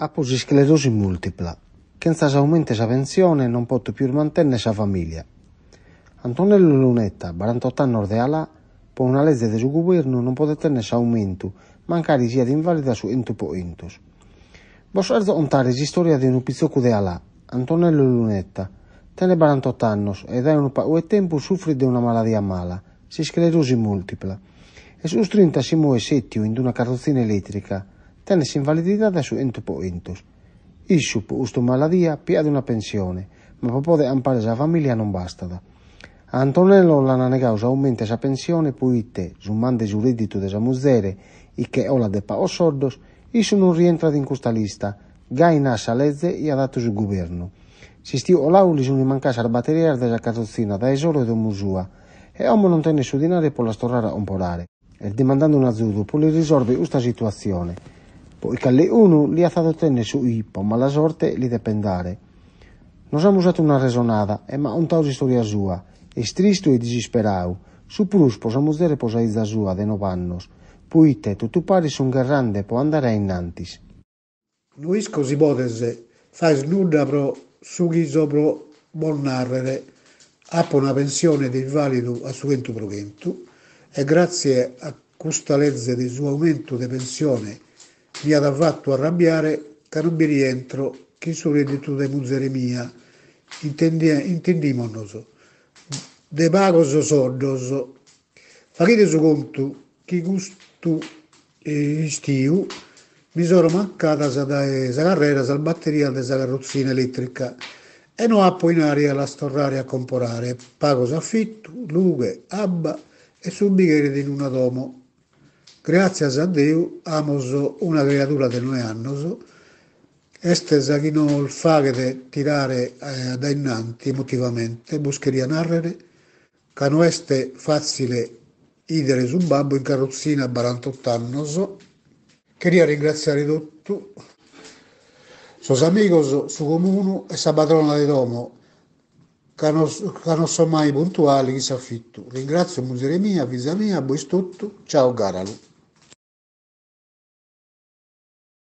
Ha poi sclerosi multipla, Senza s'aumenta sa pensione non può più mantenere sa famiglia. Antonello Lunetta, 48 anni di alà, per una legge del suo governo non può pote tenne s'aumentu, mancari sia invalida su intu po intus. Vos erzo la storia di un pizzocco di alà, Antonello Lunetta, tenne 48 anni ed è un paio e tempo soffre di una malattia mala, si sclerosi multipla. E su 30 si muove settio in una carrozzina elettrica, tenese invalididade ento po intus. Iso po usto maladia piade una pensione, ma per poter amparare la famiglia non basta. Antonello l'hanno negato aumenta la pensione poiché, summando su reddito de sa musere e che ola de pao sordos, il suo non rientra in questa lista, gai nasa legge e adatto sul governo. Si stiu olauli sono mancasa la batteria della carrozzina da esoro e da musua, e omo non tenne su dinare per la storrara un polare, e demandando un azzurro per risolvere questa situazione poiché le uno li ha dado tener su ippo, ma la sorte, li de Non siamo usati una resonada, e ma ontaus storia sua, es tristo e disisperau, su prus posamus dere posaizza sua de novannos, puite tutu pari un grande può andare innantis. Nuis così bodes, fai nulla pro chi sopra bon narrere, appo una pensione di invalido a su vento chentu, e grazie a custa legge di suo aumento di pensione mi ha fatto arrabbiare che non mi rientro che sono dentro de muzeremia intendimonos de pagos sordos fate su conto che gusto eh, istiu mi sono mancata sa, da, sa carrera sal batteria de sa carrozzina elettrica e non appo in aria la storrare a comporare Pago affitto, lughe, abba e su bicchiere di un domo Grazie a Deu hamos una creatura del nue annos, estes a il non faghet tirare eh, da innanti emotivamente, buscheria narrere, ca non este facile idere su babbo in carrozzina a 48 annos. Queria ringraziare tutti, sos amigos, su comune e sa padrona di domo, che non, sono mai puntuali, si fitto. Ringrazio Museremia, Visa mia, voi tutto, ciao Garalu.